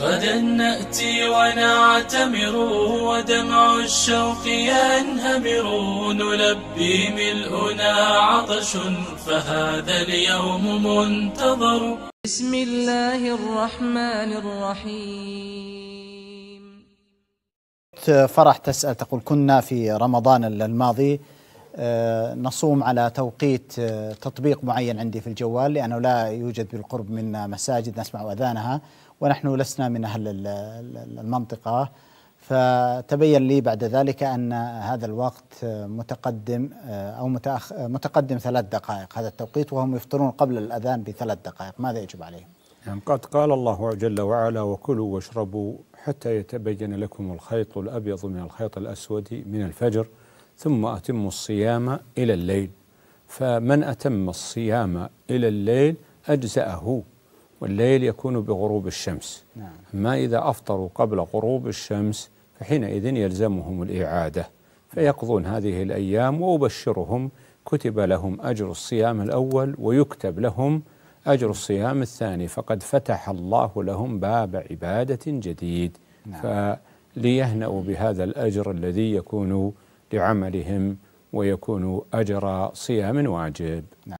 غدا نأتي ونعتمر ودمع الشوق ينهمر نلبي ملؤنا عطش فهذا اليوم منتظر بسم الله الرحمن الرحيم فرح تسأل تقول كنا في رمضان الماضي آه، نصوم على توقيت آه، تطبيق معين عندي في الجوال لأنه لا يوجد بالقرب منا مساجد نسمع أذانها ونحن لسنا من أهل المنطقة فتبين لي بعد ذلك أن هذا الوقت متقدم آه، أو متأخ متقدم ثلاث دقائق هذا التوقيت وهم يفطرون قبل الأذان بثلاث دقائق ماذا يجب عليهم؟ نعم يعني قد قال الله جل وعلا وكلوا واشربوا حتى يتبين لكم الخيط الأبيض من الخيط الأسود من الفجر ثم أتم الصيام إلى الليل فمن أتم الصيام إلى الليل أجزأه والليل يكون بغروب الشمس نعم. أما إذا أفطروا قبل غروب الشمس فحينئذ يلزمهم الإعادة فيقضون هذه الأيام وأبشرهم كتب لهم أجر الصيام الأول ويكتب لهم أجر الصيام الثاني فقد فتح الله لهم باب عبادة جديد نعم. فليهنأوا بهذا الأجر الذي يكون لعملهم ويكون أجر صيام واجب نعم.